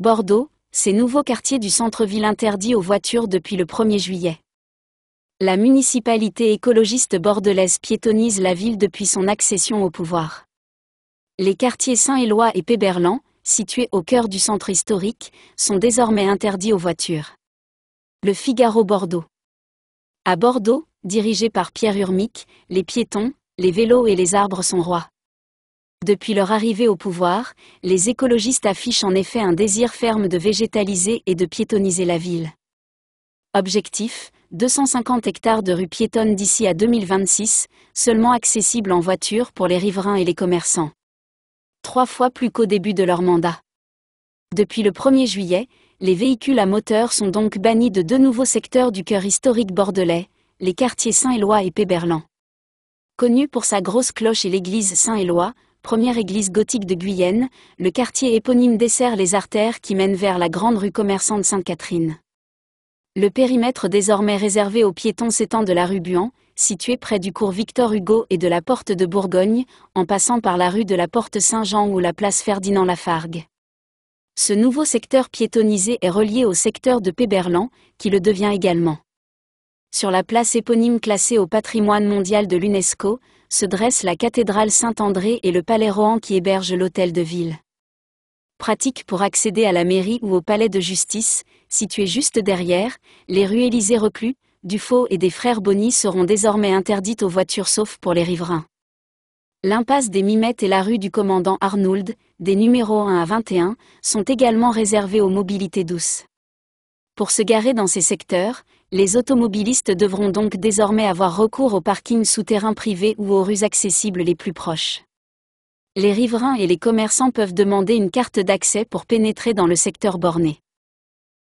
Bordeaux, ces nouveaux quartiers du centre-ville interdits aux voitures depuis le 1er juillet. La municipalité écologiste bordelaise piétonise la ville depuis son accession au pouvoir. Les quartiers Saint-Éloi et Péberlan, situés au cœur du centre historique, sont désormais interdits aux voitures. Le Figaro Bordeaux. À Bordeaux, dirigé par Pierre Urmic, les piétons, les vélos et les arbres sont rois. Depuis leur arrivée au pouvoir, les écologistes affichent en effet un désir ferme de végétaliser et de piétoniser la ville. Objectif 250 hectares de rues piétonnes d'ici à 2026, seulement accessibles en voiture pour les riverains et les commerçants. Trois fois plus qu'au début de leur mandat. Depuis le 1er juillet, les véhicules à moteur sont donc bannis de deux nouveaux secteurs du cœur historique bordelais, les quartiers Saint-Éloi et Péberlan. Connu pour sa grosse cloche et l'église Saint-Éloi, première église gothique de Guyenne, le quartier éponyme dessert les artères qui mènent vers la grande rue commerçante Sainte-Catherine. Le périmètre désormais réservé aux piétons s'étend de la rue Buan, située près du cours Victor Hugo et de la porte de Bourgogne, en passant par la rue de la Porte Saint-Jean ou la place Ferdinand Lafargue. Ce nouveau secteur piétonisé est relié au secteur de Péberlan, qui le devient également. Sur la place éponyme classée au patrimoine mondial de l'UNESCO, se dressent la cathédrale Saint-André et le palais Rohan qui héberge l'hôtel de ville. Pratique pour accéder à la mairie ou au palais de justice, situé juste derrière, les rues Élysée reclus, Dufaux et des frères Bonny seront désormais interdites aux voitures sauf pour les riverains. L'impasse des Mimettes et la rue du commandant Arnould, des numéros 1 à 21, sont également réservées aux mobilités douces. Pour se garer dans ces secteurs, les automobilistes devront donc désormais avoir recours aux parkings souterrains privés ou aux rues accessibles les plus proches. Les riverains et les commerçants peuvent demander une carte d'accès pour pénétrer dans le secteur borné.